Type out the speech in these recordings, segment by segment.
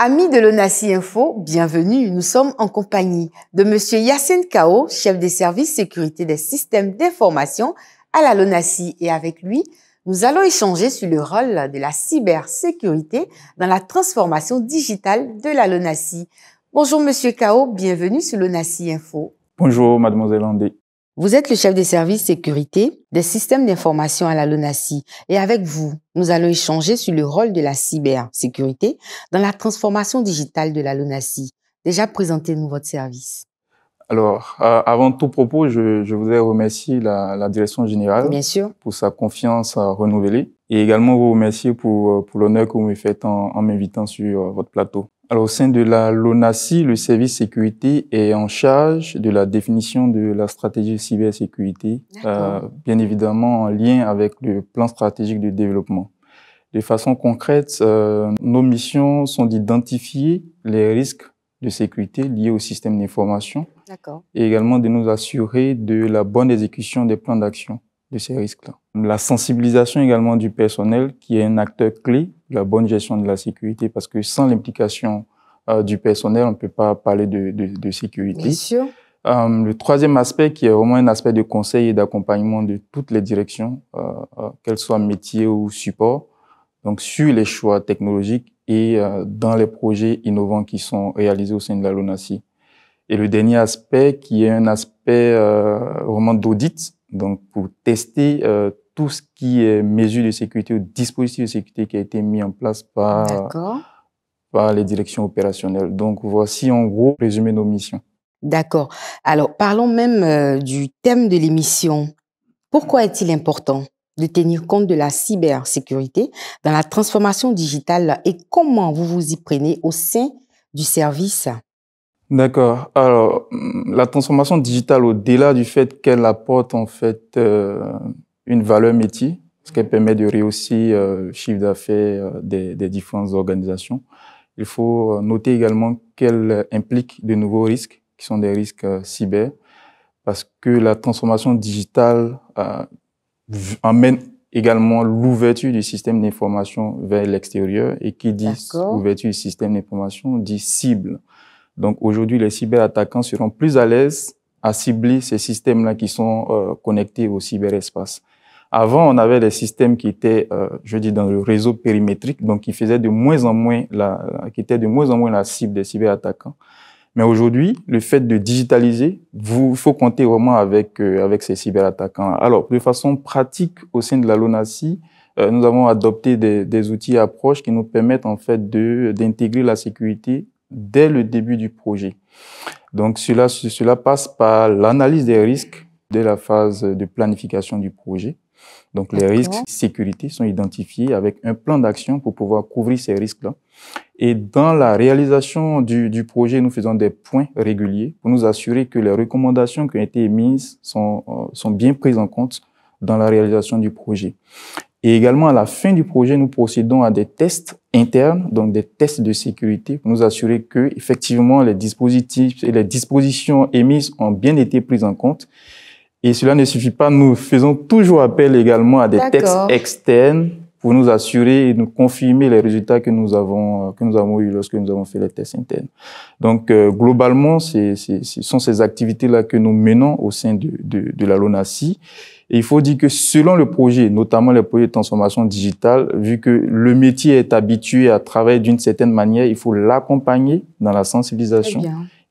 Amis de l'ONACI Info, bienvenue. Nous sommes en compagnie de Monsieur Yacine Kao, chef des services sécurité des systèmes d'information à la Et avec lui, nous allons échanger sur le rôle de la cybersécurité dans la transformation digitale de la Bonjour Monsieur Kao, bienvenue sur l'ONACI Info. Bonjour Mademoiselle Landy. Vous êtes le chef des services sécurité des systèmes d'information à la LONACI et avec vous, nous allons échanger sur le rôle de la cybersécurité dans la transformation digitale de la LONACI. Déjà, présentez-nous votre service. Alors, euh, avant tout propos, je, je voudrais remercier la, direction générale pour sa confiance renouvelée et également vous remercier pour, euh, pour l'honneur que vous me faites en, m'invitant sur euh, votre plateau. Alors, au sein de la LONACI, le service sécurité est en charge de la définition de la stratégie cybersécurité, euh, bien évidemment en lien avec le plan stratégique de développement. De façon concrète, euh, nos missions sont d'identifier les risques de sécurité liés au système d'information et également de nous assurer de la bonne exécution des plans d'action de ces risques-là. La sensibilisation également du personnel, qui est un acteur clé de la bonne gestion de la sécurité, parce que sans l'implication euh, du personnel, on ne peut pas parler de, de, de sécurité. Bien sûr. Euh, le troisième aspect, qui est vraiment un aspect de conseil et d'accompagnement de toutes les directions, euh, qu'elles soient métiers ou support, donc sur les choix technologiques et dans les projets innovants qui sont réalisés au sein de la LONACI. Et le dernier aspect, qui est un aspect vraiment d'audit, donc pour tester euh, tout ce qui est mesures de sécurité ou dispositifs de sécurité qui a été mis en place par, par les directions opérationnelles. Donc voici en gros résumé nos missions. D'accord. Alors parlons même euh, du thème de l'émission. Pourquoi est-il important de tenir compte de la cybersécurité dans la transformation digitale et comment vous vous y prenez au sein du service D'accord. Alors, mm, la transformation digitale, au-delà du fait qu'elle apporte en fait euh, une valeur métier, ce qui permet de rehausser euh, le chiffre d'affaires euh, des, différentes organisations, il faut noter également qu'elle implique de nouveaux risques, qui sont des risques cyber, parce que la transformation digitale amène également l'ouverture du système d'information vers l'extérieur, et qui dit ouverture du système d'information dit cible. Donc aujourd'hui, les cyberattaquants seront plus à l'aise à cibler ces systèmes-là qui sont euh, connectés au cyberespace. Avant, on avait des systèmes qui étaient, euh, je dis, dans le réseau périmétrique, donc qui faisaient de moins en moins la, qui étaient de moins en moins la cible des cyberattaquants. Mais aujourd'hui, le fait de digitaliser, il faut compter vraiment avec euh, avec ces cyberattaquants. Alors, de façon pratique au sein de la LONACI, nous avons adopté des, des outils approches qui nous permettent en fait de d'intégrer la sécurité dès le début du projet. Donc cela, cela passe par l'analyse des risques dès la phase de planification du projet. Donc les risques sécurité sont identifiés avec un plan d'action pour pouvoir couvrir ces risques-là. Et dans la réalisation du, projet, nous faisons des points réguliers pour nous assurer que les recommandations qui ont été émises sont, euh, sont bien prises en compte dans la réalisation du projet. Et également, à la fin du projet, nous procédons à des tests interne, donc des tests de sécurité, pour nous assurer que effectivement les dispositifs et les dispositions émises ont bien été prises en compte. Et cela ne suffit pas, nous faisons toujours appel également à des tests externes pour nous assurer et nous confirmer les résultats que nous avons euh, que nous avons eu lorsque nous avons fait les tests internes. Donc euh, globalement, c'est, ce sont ces activités-là que nous menons au sein de, de, de la LONACI. Et il faut dire que selon le projet, notamment les projets de transformation digitale, vu que le métier est habitué à travailler d'une certaine manière, il faut l'accompagner dans la sensibilisation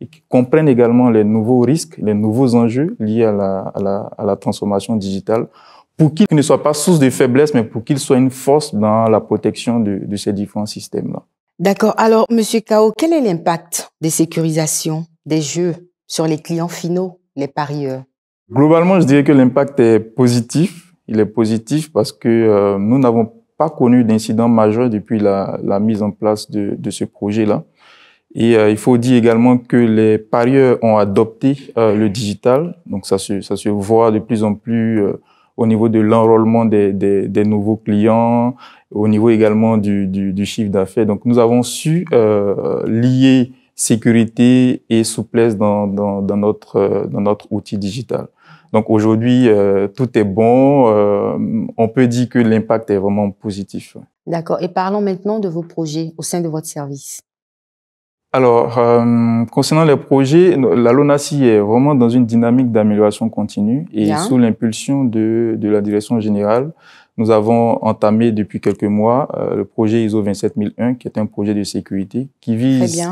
et qu'ils comprennent également les nouveaux risques, les nouveaux enjeux liés à la, à la, à la transformation digitale pour qu'il ne soit pas source de faiblesse, mais pour qu'il soit une force dans la protection de, de ces différents systèmes-là. D'accord. Alors, Monsieur Kao, quel est l'impact des sécurisations des jeux sur les clients finaux, les parieurs Globalement, je dirais que l'impact est positif. Il est positif parce que euh, nous n'avons pas connu d'incident majeur depuis la, la, mise en place de, de ce projet-là. Et euh, il faut dire également que les parieurs ont adopté euh, le digital, donc ça se, ça se voit de plus en plus au niveau de l'enrôlement des, des, des, nouveaux clients, au niveau également du, du, du chiffre d'affaires. Donc nous avons su euh, lier sécurité et souplesse dans, dans, dans, notre, euh, dans notre outil digital. Donc aujourd'hui, euh, tout est bon. Euh, on peut dire que l'impact est vraiment positif. D'accord. Et parlons maintenant de vos projets au sein de votre service. Alors, euh, concernant les projets, la LONACI est vraiment dans une dynamique d'amélioration continue et sous l'impulsion de, la direction générale, nous avons entamé depuis quelques mois euh, le projet ISO 27001, qui est un projet de sécurité qui vise,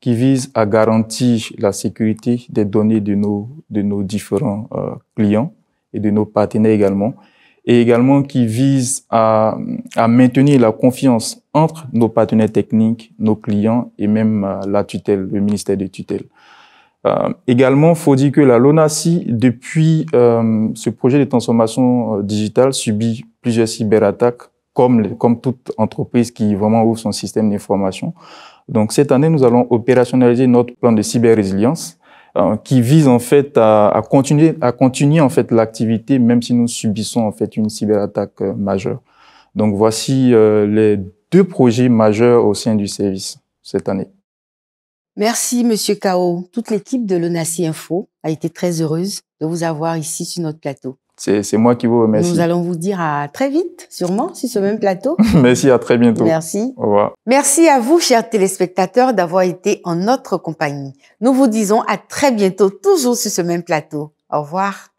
qui vise à garantir la sécurité des données de nos, de nos différents euh, clients et de nos partenaires également, et également qui vise à, à, maintenir la confiance entre nos partenaires techniques, nos clients et même euh, la tutelle, le ministère de tutelle. Euh, également, faut dire que la LONACI, depuis euh, ce projet de transformation euh, digitale, subit plusieurs cyberattaques, comme, comme toute entreprise qui vraiment ouvre son système d'information. Donc cette année, nous allons opérationnaliser notre plan de cyber-résilience euh, qui vise en fait à, continuer à continuer en fait l'activité même si nous subissons en fait une cyberattaque euh, majeure. Donc voici euh, les deux projets majeurs au sein du service cette année. Merci monsieur Kao. Toute l'équipe de l'ONACI Info a été très heureuse de vous avoir ici sur notre plateau. C'est moi qui vous remercie. Nous allons vous dire à très vite, sûrement, sur ce même plateau. Merci, à très bientôt. Merci. Au revoir. Merci à vous, chers téléspectateurs, d'avoir été en notre compagnie. Nous vous disons à très bientôt, toujours sur ce même plateau. Au revoir.